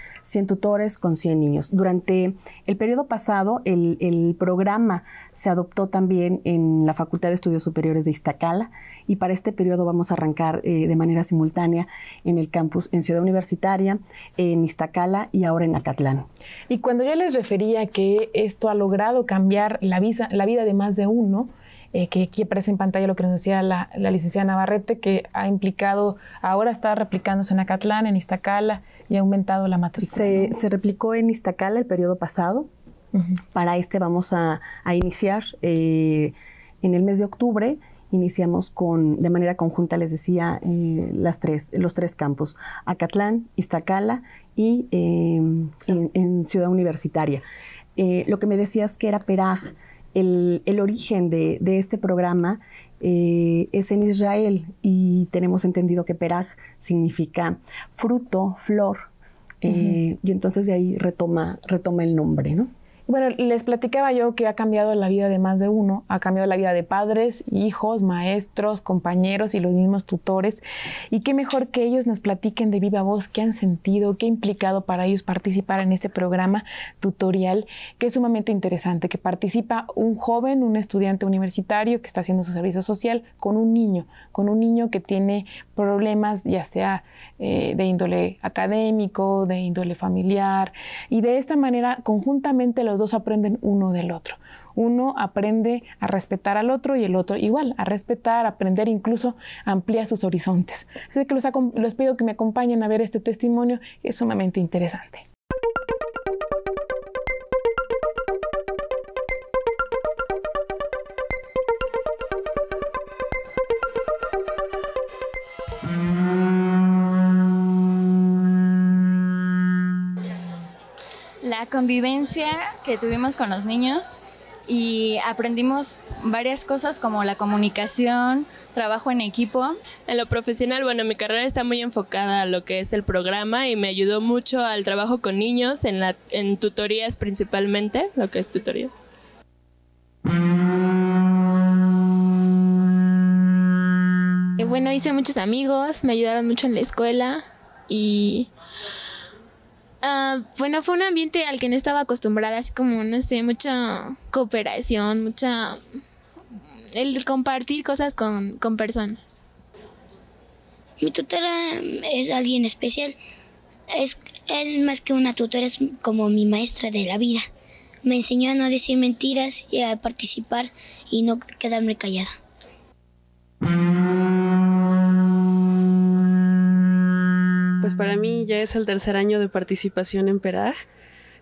tutores con 100 niños. Durante el periodo pasado, el, programa se adoptó también en la Facultad de Estudios Superiores de Iztacala y para este periodo vamos a arrancar eh, de manera simultánea en el campus, en Ciudad Universitaria, en Iztacala y ahora en Acatlán. Y cuando yo les refería que esto ha logrado cambiar la, la vida de más de uno, eh, que aquí aparece en pantalla lo que nos decía la, licenciada Navarrete, que ha implicado, ahora está replicándose en Acatlán, en Iztacala, y ha aumentado la matrícula. Se, replicó en Iztacala el periodo pasado. Para este vamos a, iniciar eh, en el mes de octubre iniciamos con, de manera conjunta, les decía, eh, las tres, los tres campos, Acatlán, Iztacala y en, Ciudad Universitaria. lo que me decías que era Peraj, el, origen de, este programa eh, es en Israel y tenemos entendido que Peraj significa fruto, flor, eh, y entonces de ahí retoma, retoma el nombre, ¿no? Bueno, les platicaba yo que ha cambiado la vida de más de uno, ha cambiado la vida de padres, hijos, maestros, compañeros y los mismos tutores. Y qué mejor que ellos nos platiquen de viva voz qué han sentido, qué ha implicado para ellos participar en este programa tutorial, que es sumamente interesante, que participa un joven, un estudiante universitario que está haciendo su servicio social con un niño, con un niño que tiene problemas ya sea eh, de índole académico, de índole familiar. Y de esta manera, conjuntamente los dos aprenden uno del otro. Uno aprende a respetar al otro y el otro igual, a respetar, aprender, incluso amplía sus horizontes. Así que los, pido que me acompañen a ver este testimonio, es sumamente interesante. convivencia que tuvimos con los niños y aprendimos varias cosas como la comunicación, trabajo en equipo. En lo profesional, bueno, mi carrera está muy enfocada a lo que es el programa y me ayudó mucho al trabajo con niños en, la, en tutorías principalmente, lo que es tutorías. Eh, bueno, hice muchos amigos, me ayudaron mucho en la escuela y Ah, bueno, fue un ambiente al que no estaba acostumbrada, así como, no sé, mucha cooperación, mucha... el compartir cosas con, personas. Mi tutora ah, es alguien especial. Es, es más que una tutora, es como mi maestra de la vida. Me enseñó a no decir mentiras y a participar y no quedarme callada pues para mí mm. ya es el tercer año de participación en PERAG,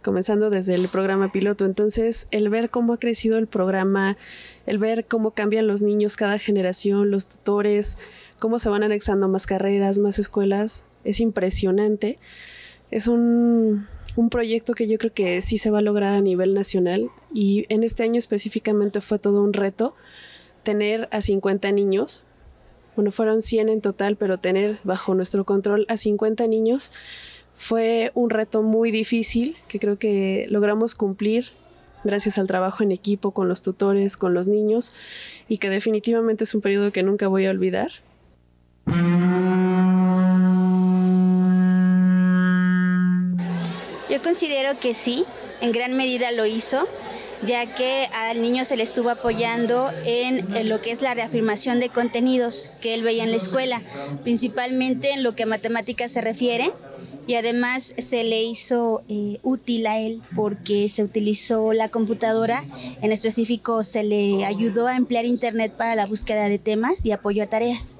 comenzando desde el programa piloto. Entonces, el ver cómo ha crecido el programa, el ver cómo cambian los niños cada generación, los tutores, cómo se van anexando más carreras, más escuelas, es impresionante. Es un, un proyecto que yo creo que sí se va a lograr a nivel nacional y en este año específicamente fue todo un reto tener a 50 niños bueno, fueron 100 en total, pero tener bajo nuestro control a 50 niños fue un reto muy difícil que creo que logramos cumplir gracias al trabajo en equipo con los tutores, con los niños, y que definitivamente es un periodo que nunca voy a olvidar. Yo considero que sí, en gran medida lo hizo ya que al niño se le estuvo apoyando en lo que es la reafirmación de contenidos que él veía en la escuela, principalmente en lo que a matemáticas se refiere. Y además se le hizo eh, útil a él porque se utilizó la computadora, en específico se le ayudó a emplear Internet para la búsqueda de temas y apoyo a tareas.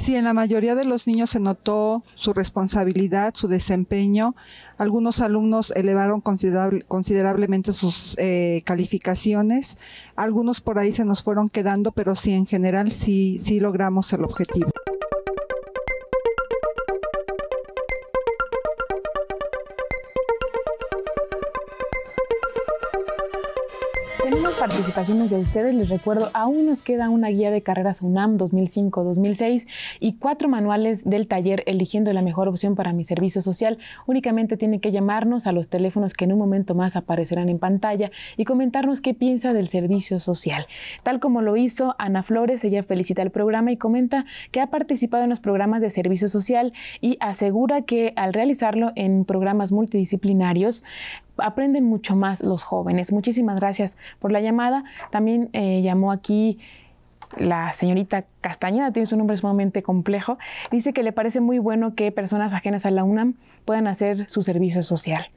Sí, en la mayoría de los niños se notó su responsabilidad, su desempeño. Algunos alumnos elevaron considerablemente sus eh, calificaciones. Algunos por ahí se nos fueron quedando, pero sí, en general sí, sí logramos el objetivo. participaciones de ustedes, les recuerdo, aún nos queda una guía de carreras UNAM 2005-2006 y cuatro manuales del taller Eligiendo la mejor opción para mi servicio social. Únicamente tiene que llamarnos a los teléfonos que en un momento más aparecerán en pantalla y comentarnos qué piensa del servicio social. Tal como lo hizo Ana Flores, ella felicita el programa y comenta que ha participado en los programas de servicio social y asegura que al realizarlo en programas multidisciplinarios aprenden mucho más los jóvenes. Muchísimas gracias por la llamada. También eh, llamó aquí la señorita Castañeda, tiene su nombre sumamente complejo, dice que le parece muy bueno que personas ajenas a la UNAM puedan hacer su servicio social.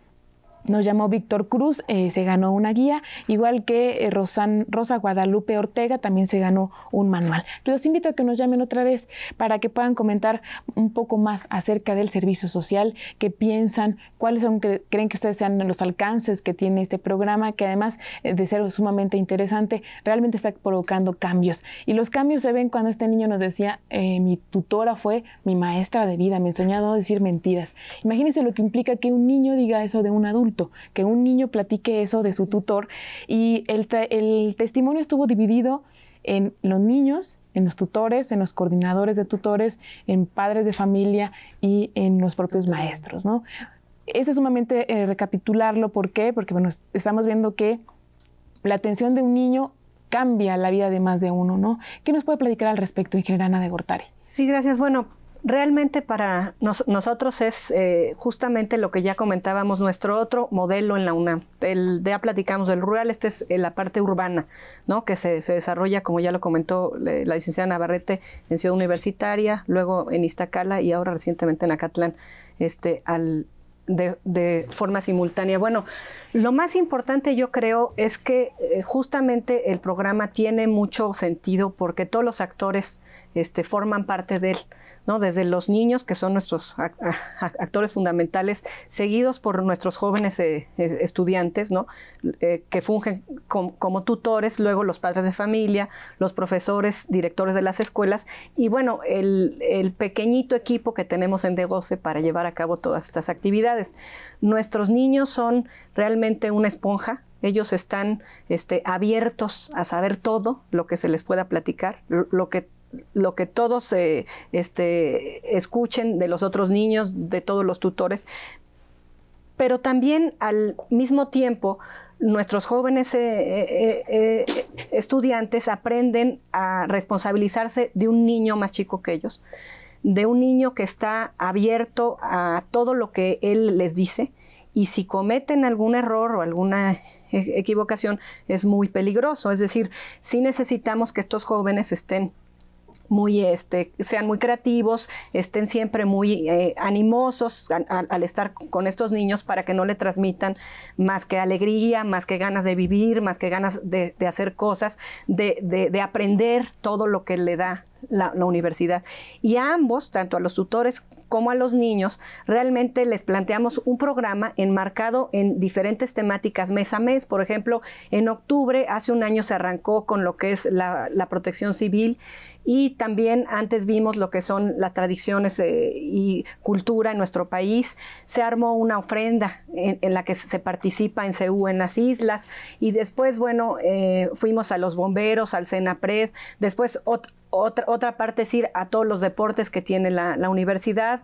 Nos llamó Víctor Cruz, eh, se ganó una guía, igual que eh, Rosa Guadalupe Ortega también se ganó un manual. Los invito a que nos llamen otra vez para que puedan comentar un poco más acerca del servicio social, qué piensan, cuáles son, creen que ustedes sean los alcances que tiene este programa, que además eh, de ser sumamente interesante, realmente está provocando cambios. Y los cambios se ven cuando este niño nos decía, mi tutora fue mi maestra de vida, me enseñó a no decir mentiras. Imagínense lo que implica que un niño diga eso de un adulto que un niño platique eso de su tutor. Y el, testimonio estuvo dividido en los niños, en los tutores, en los coordinadores de tutores, en padres de familia y en los propios maestros, ¿no? Eso es sumamente eh, recapitularlo, ¿por qué? Porque, bueno, estamos viendo que la atención de un niño cambia la vida de más de uno, ¿no? ¿Qué nos puede platicar al respecto, ingeniera Ana de Gortari? Sí, gracias. Bueno, Realmente para nosotros es eh, justamente lo que ya comentábamos, nuestro otro modelo en la UNAM. El, ya platicamos del rural, esta es eh, la parte urbana, ¿no? que se, se, desarrolla, como ya lo comentó la licenciada Navarrete, en Ciudad Universitaria, luego en Iztacala y ahora recientemente en Acatlán, este, al, de, forma simultánea. Bueno, lo más importante yo creo es que eh, justamente el programa tiene mucho sentido porque todos los actores este, forman parte de él, ¿no? Desde los niños, que son nuestros actores fundamentales, seguidos por nuestros jóvenes eh, eh, estudiantes, ¿no? que fungen como tutores, luego los padres de familia, los profesores, directores de las escuelas, y bueno, el, pequeñito equipo que tenemos en Degoce para llevar a cabo todas estas actividades. Nuestros niños son realmente una esponja, ellos están este, abiertos a saber todo lo que se les pueda platicar, lo que lo que todos eh, este, escuchen de los otros niños, de todos los tutores, pero también al mismo tiempo nuestros jóvenes eh, eh, estudiantes aprenden a responsabilizarse de un niño más chico que ellos de un niño que está abierto a todo lo que él les dice y si cometen algún error o alguna equivocación es muy peligroso. Es decir, si necesitamos que estos jóvenes estén muy este, sean muy creativos, estén siempre muy eh, animosos al estar con estos niños para que no le transmitan más que alegría, más que ganas de vivir, más que ganas de, hacer cosas, de, aprender todo lo que le da la, la universidad. Y a ambos, tanto a los tutores como a los niños, realmente les planteamos un programa enmarcado en diferentes temáticas mes a mes. Por ejemplo, en octubre, hace un año se arrancó con lo que es la, protección civil y también antes vimos lo que son las tradiciones eh, y cultura en nuestro país. Se armó una ofrenda en, la que se participa en CEU en las islas y después, bueno, eh, fuimos a los bomberos, al CENAPRED, después otra, otra parte es ir a todos los deportes que tiene la, universidad,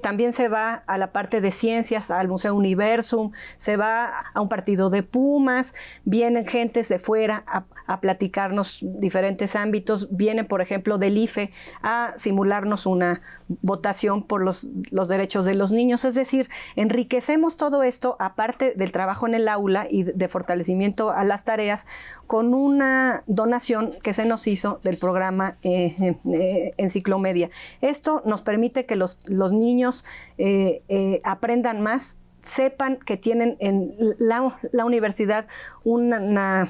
también se va a la parte de ciencias, al Museo Universum, se va a un partido de Pumas, vienen gentes de fuera a, a platicarnos diferentes ámbitos. Viene, por ejemplo, del IFE a simularnos una votación por los, los derechos de los niños. Es decir, enriquecemos todo esto, aparte del trabajo en el aula y de fortalecimiento a las tareas, con una donación que se nos hizo del programa eh, eh, Enciclomedia. Esto nos permite que los, los niños eh, aprendan más sepan que tienen en la, universidad una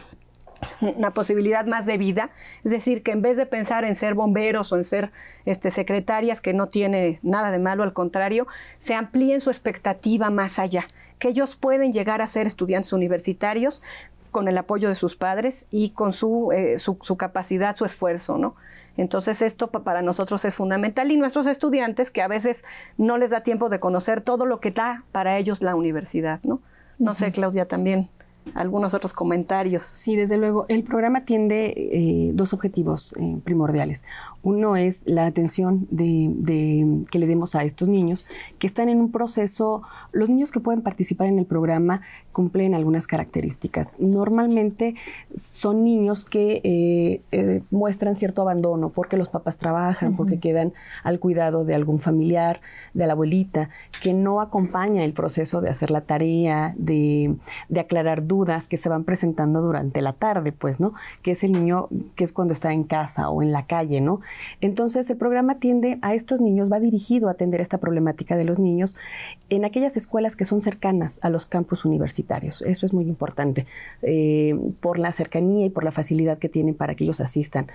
una posibilidad más de vida, es decir, que en vez de pensar en ser bomberos o en ser este, secretarias, que no tiene nada de malo, al contrario, se amplíen su expectativa más allá, que ellos pueden llegar a ser estudiantes universitarios con el apoyo de sus padres y con su, eh, capacidad, su esfuerzo, ¿no? Entonces esto para nosotros es fundamental y nuestros estudiantes que a veces no les da tiempo de conocer todo lo que da para ellos la universidad, ¿no? No sé, Claudia, también algunos otros comentarios. Sí, desde luego. El programa tiene eh, dos objetivos eh, primordiales. Uno es la atención que le demos a estos niños que están en un proceso, los niños que pueden participar en el programa cumplen algunas características. Normalmente son niños que eh, eh, muestran cierto abandono porque los papás trabajan, porque quedan al cuidado de algún familiar, de la abuelita, que no acompaña el proceso de hacer la tarea, de, aclarar dudas que se van presentando durante la tarde, pues, ¿no? Que es el niño, que es cuando está en casa o en la calle, ¿no? Entonces, el programa atiende a estos niños, va dirigido a atender esta problemática de los niños en aquellas escuelas que son cercanas a los campus universitarios. Eso es muy importante, eh, por la cercanía y por la facilidad que tienen para que ellos asistan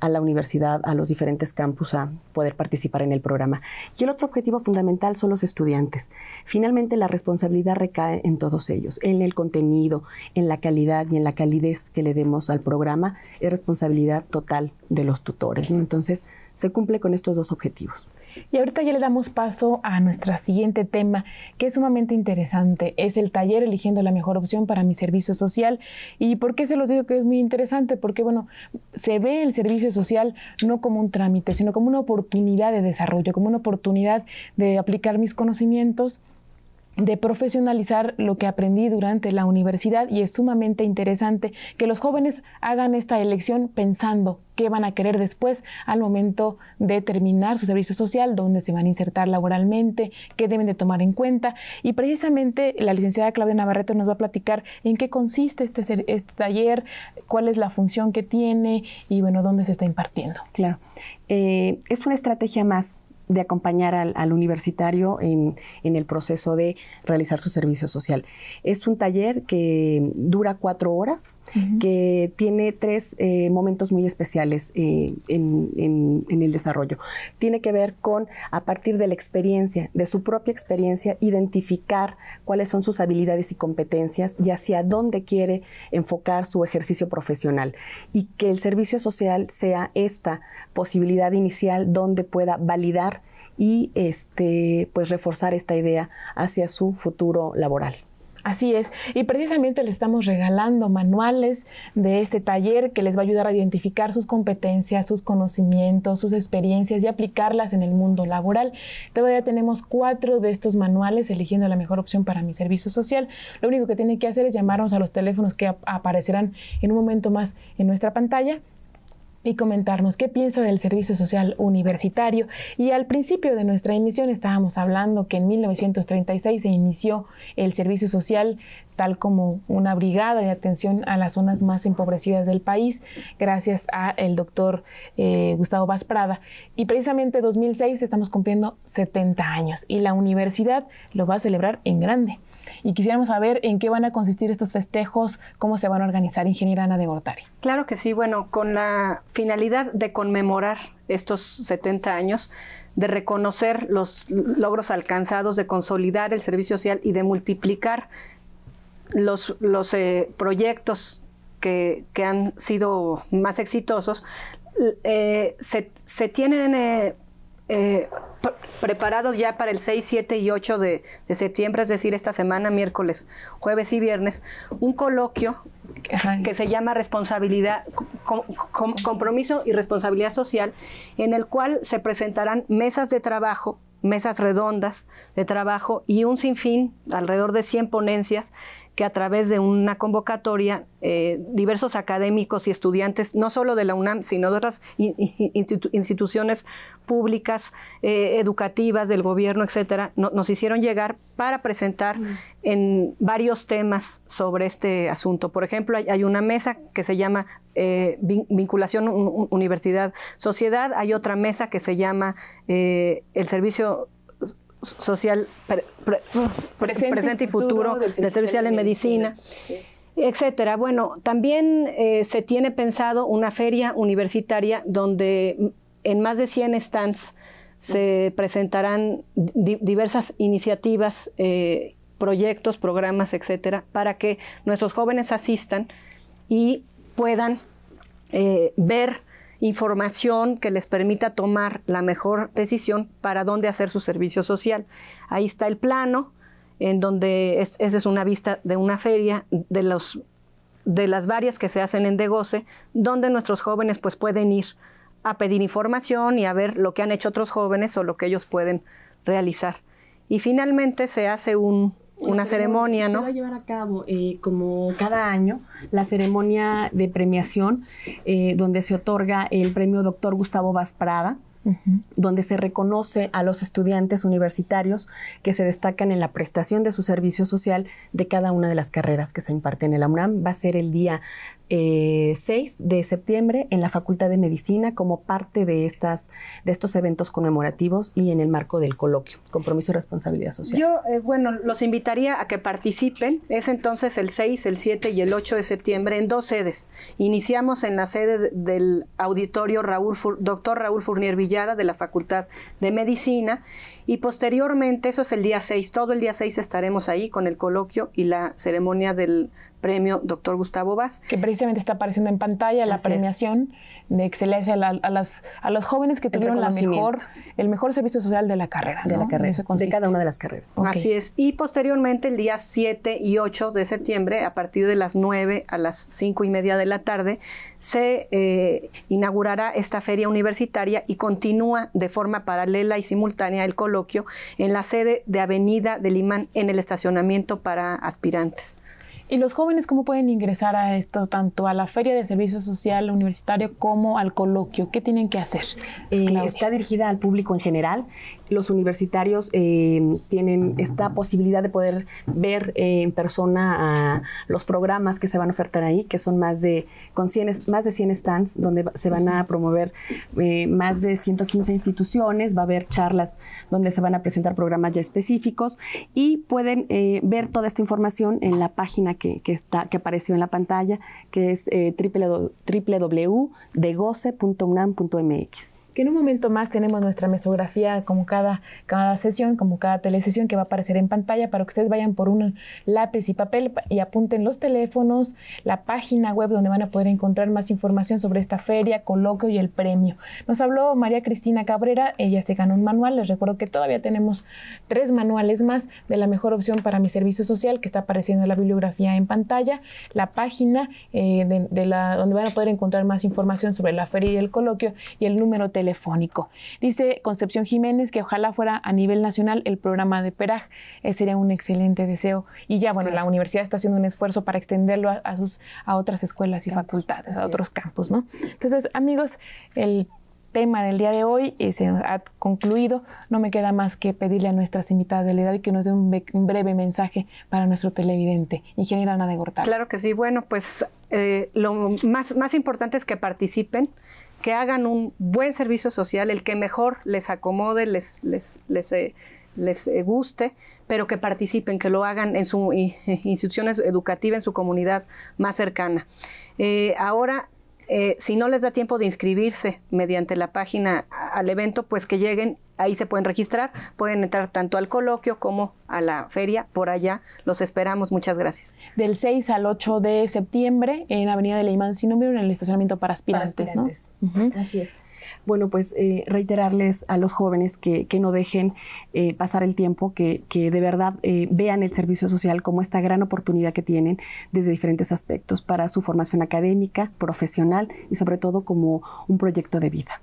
a la universidad, a los diferentes campus, a poder participar en el programa. Y el otro objetivo fundamental son los estudiantes. Finalmente, la responsabilidad recae en todos ellos, en el contenido, en la calidad y en la calidez que le demos al programa. Es responsabilidad total de los tutores. Entonces, se cumple con estos dos objetivos. Y ahorita ya le damos paso a nuestro siguiente tema, que es sumamente interesante. Es el taller eligiendo la mejor opción para mi servicio social. ¿Y por qué se los digo que es muy interesante? Porque, bueno, se ve el servicio social no como un trámite, sino como una oportunidad de desarrollo, como una oportunidad de aplicar mis conocimientos de profesionalizar lo que aprendí durante la universidad y es sumamente interesante que los jóvenes hagan esta elección pensando qué van a querer después al momento de terminar su servicio social, dónde se van a insertar laboralmente, qué deben de tomar en cuenta. Y precisamente la licenciada Claudia Navarrete nos va a platicar en qué consiste este, este taller, cuál es la función que tiene y bueno, dónde se está impartiendo. Claro, eh, es una estrategia más de acompañar al, universitario en, el proceso de realizar su servicio social. Es un taller que dura cuatro horas, que tiene tres eh, momentos muy especiales eh, en, en, el desarrollo. Tiene que ver con, a partir de la experiencia, de su propia experiencia, identificar cuáles son sus habilidades y competencias y hacia dónde quiere enfocar su ejercicio profesional. Y que el servicio social sea esta posibilidad inicial donde pueda validar y este, pues reforzar esta idea hacia su futuro laboral. Así es, y precisamente les estamos regalando manuales de este taller que les va a ayudar a identificar sus competencias, sus conocimientos, sus experiencias y aplicarlas en el mundo laboral. Todavía tenemos cuatro de estos manuales eligiendo la mejor opción para mi servicio social. Lo único que tiene que hacer es llamarnos a los teléfonos que aparecerán en un momento más en nuestra pantalla y comentarnos qué piensa del Servicio Social Universitario. Y al principio de nuestra emisión estábamos hablando que en 1936 se inició el Servicio Social tal como una brigada de atención a las zonas más empobrecidas del país, gracias a el doctor eh, Gustavo Vaz Prada. Y precisamente 2006 estamos cumpliendo 70 años y la universidad lo va a celebrar en grande y quisiéramos saber en qué van a consistir estos festejos, cómo se van a organizar, ingeniera Ana de Gortari. Claro que sí, bueno, con la finalidad de conmemorar estos 70 años, de reconocer los logros alcanzados, de consolidar el servicio social y de multiplicar los, los eh, proyectos que, han sido más exitosos, eh, se, tienen eh, preparados ya para el 6, 7 y 8 de, septiembre, es decir, esta semana, miércoles, jueves y viernes, un coloquio que se llama responsabilidad, compromiso y responsabilidad social, en el cual se presentarán mesas de trabajo mesas redondas de trabajo y un sinfín, alrededor de 100 ponencias, que a través de una convocatoria eh, diversos académicos y estudiantes, no solo de la UNAM, sino de otras instituciones públicas, eh, educativas, del gobierno, etcétera, nos hicieron llegar para presentar en varios temas sobre este asunto. Por ejemplo, hay, una mesa que se llama eh, vinculación universidad-sociedad, hay otra mesa que se llama eh, el servicio social presente, y futuro, del, servicio social en medicina. etcétera. Bueno, también se tiene pensado una feria universitaria donde en más de 100 stands se presentarán diversas iniciativas, eh, proyectos, programas, etcétera, para que nuestros jóvenes asistan y puedan eh, ver información que les permita tomar la mejor decisión para dónde hacer su servicio social. Ahí está el plano, en donde esa es una vista de una feria de, los, de las varias que se hacen en Degoce, donde nuestros jóvenes pues pueden ir a pedir información y a ver lo que han hecho otros jóvenes o lo que ellos pueden realizar. Y finalmente se hace una ceremonia, ¿no? Se va a llevar a cabo eh, como cada año la ceremonia de premiación eh, donde se otorga el premio doctor Gustavo Vasprada. donde se reconoce a los estudiantes universitarios que se destacan en la prestación de su servicio social de cada una de las carreras que se imparten en el UNAM. Va a ser el día 6 eh, de septiembre en la Facultad de Medicina como parte de, estas, de estos eventos conmemorativos y en el marco del coloquio, compromiso y responsabilidad social. Yo, eh, bueno, los invitaría a que participen. Es entonces el 6, el 7 y el 8 de septiembre en dos sedes. Iniciamos en la sede del auditorio Raúl Doctor Raúl Furnier Villada de la Facultad de Medicina y posteriormente, eso es el día 6, todo el día 6 estaremos ahí con el coloquio y la ceremonia del premio doctor Gustavo Vaz. Que precisamente está apareciendo en pantalla la premiación de excelencia a, las, a los jóvenes que tuvieron la mejor, el mejor servicio social de la carrera. De la carrera, de cada una de las carreras. Así es. Y posteriormente, el día 7 y 8 de septiembre, a partir de las 9 a las 5 y media de la tarde, se eh, inaugurará esta feria universitaria y continúa de forma paralela y simultánea el coloquio en la sede de Avenida del Imán en el estacionamiento para aspirantes. ¿Y los jóvenes cómo pueden ingresar a esto, tanto a la Feria de Servicio Social Universitario como al coloquio? ¿Qué tienen que hacer? Eh, está dirigida al público en general los universitarios eh, tienen esta posibilidad de poder ver eh, en persona los programas que se van a ofertar ahí, que son más de, con 100, más de 100 stands donde se van a promover eh, más de 115 instituciones, va a haber charlas donde se van a presentar programas ya específicos y pueden ver toda esta información en la página que, está, que apareció en la pantalla, que es www.degoce.unam.mx en un momento más tenemos nuestra mesografía como cada, cada sesión, como cada telesesión que va a aparecer en pantalla para que ustedes vayan por un lápiz y papel y apunten los teléfonos, la página web donde van a poder encontrar más información sobre esta feria, coloquio y el premio. Nos habló María Cristina Cabrera, ella se ganó un manual, les recuerdo que todavía tenemos tres manuales más de la mejor opción para mi servicio social que está apareciendo en la bibliografía en pantalla, la página eh, donde van a poder encontrar más información sobre la feria y el coloquio y el número telefónico Dice Concepción Jiménez que ojalá fuera a nivel nacional el programa de PERAJ. Ese eh, sería un excelente deseo. Y ya, bueno, la universidad está haciendo un esfuerzo para extenderlo a, sus, a otras escuelas y facultades, a otros campos. campus, ¿no? Entonces, amigos, el tema del día de hoy eh, se ha concluido. No me queda más que pedirle a nuestras invitadas de la edad que nos dé un, breve mensaje para nuestro televidente. Ingeniera Ana de Gortal. Claro que sí. Bueno, pues eh, lo más, más importante es que participen que hagan un buen servicio social, el que mejor les acomode, les, les, les, eh, eh, guste, pero que participen, que lo hagan en su instituciones educativas, en su comunidad más cercana. Eh, ahora eh, si no les da tiempo de inscribirse mediante la página al evento, pues que lleguen, ahí se pueden registrar, pueden entrar tanto al coloquio como a la feria, por allá los esperamos, muchas gracias. Del 6 al 8 de septiembre en Avenida de Leimán sin número en el estacionamiento para aspirantes, Así es bueno, pues eh, reiterarles a los jóvenes que, no dejen eh, pasar el tiempo, que, de verdad eh, vean el servicio social como esta gran oportunidad que tienen desde diferentes aspectos para su formación académica, profesional y sobre todo como un proyecto de vida.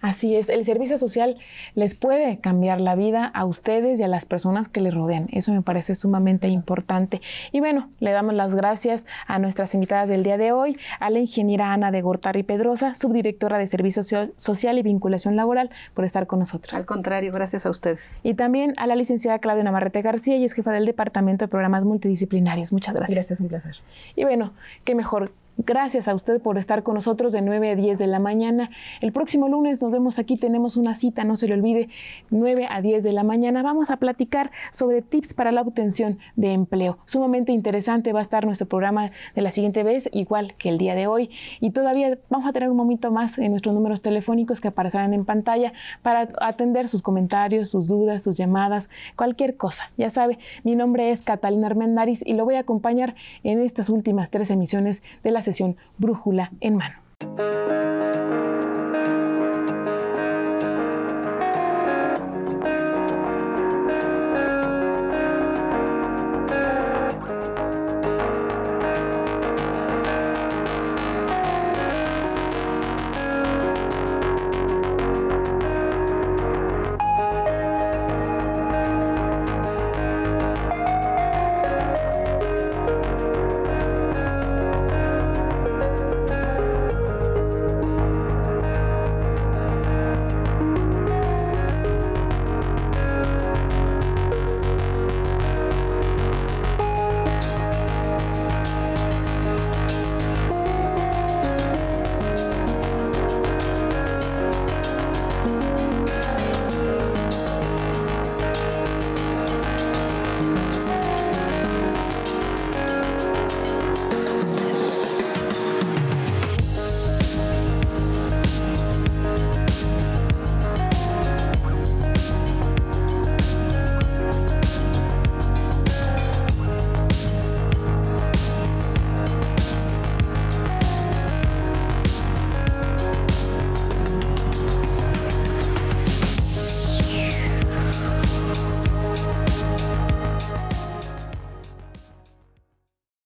Así es, el servicio social les puede cambiar la vida a ustedes y a las personas que les rodean. Eso me parece sumamente importante. Y bueno, le damos las gracias a nuestras invitadas del día de hoy, a la ingeniera Ana de Gortari Pedrosa, subdirectora de Servicio Social y Vinculación Laboral, por estar con nosotros. Al contrario, gracias a ustedes. Y también a la licenciada Claudia Navarrete García, y es jefa del Departamento de Programas Multidisciplinarios. Muchas gracias. Gracias, un placer. Y bueno, qué mejor Gracias a usted por estar con nosotros de 9 a 10 de la mañana. El próximo lunes nos vemos aquí, tenemos una cita, no se le olvide, 9 a 10 de la mañana. Vamos a platicar sobre tips para la obtención de empleo. Sumamente interesante va a estar nuestro programa de la siguiente vez, igual que el día de hoy. Y todavía vamos a tener un momento más en nuestros números telefónicos que aparecerán en pantalla para atender sus comentarios, sus dudas, sus llamadas, cualquier cosa. Ya sabe, mi nombre es Catalina Armendariz y lo voy a acompañar en estas últimas tres emisiones de la sesión brújula en mano.